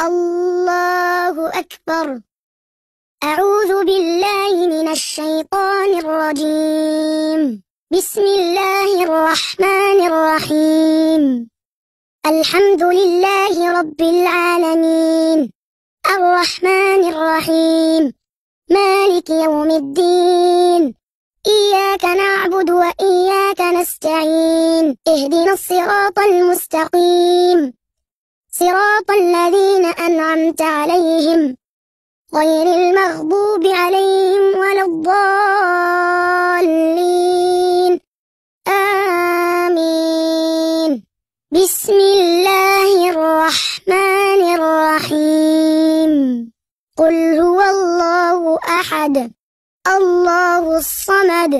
الله أكبر أعوذ بالله من الشيطان الرجيم بسم الله الرحمن الرحيم الحمد لله رب العالمين الرحمن الرحيم مالك يوم الدين إياك نعبد وإياك نستعين اهدنا الصراط المستقيم صراط الذين أنعمت عليهم غير المغضوب عليهم ولا الضالين آمين بسم الله الرحمن الرحيم قل هو الله أحد الله الصمد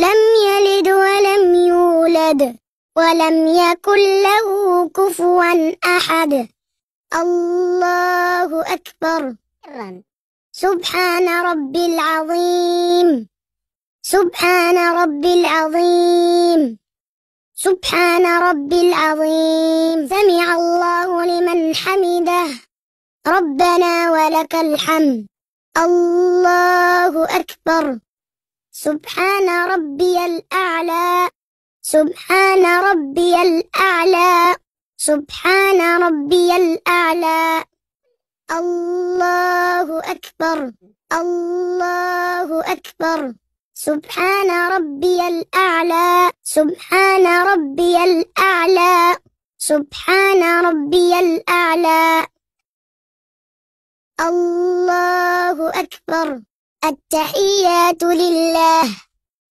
لم يلد ولم يولد ولم يكن له كفوا أحد الله أكبر سبحان رب العظيم سبحان رب العظيم سبحان رب العظيم سمع الله لمن حمده ربنا ولك الحمد الله أكبر سبحان ربي الأعلى سبحان ربي الأعلى سبحان ربي الأعلى الله أكبر الله أكبر سبحان ربي الأعلى سبحان ربي الأعلى سبحان ربي الأعلى الله أكبر التحيات لله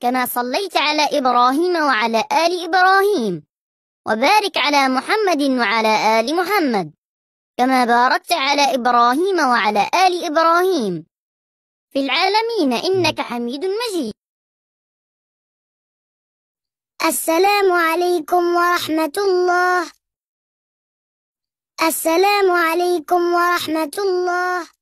كما صليت على إبراهيم وعلى آل إبراهيم وبارك على محمد وعلى آل محمد كما باركت على إبراهيم وعلى آل إبراهيم في العالمين إنك حميد مجيد السلام عليكم ورحمة الله السلام عليكم ورحمة الله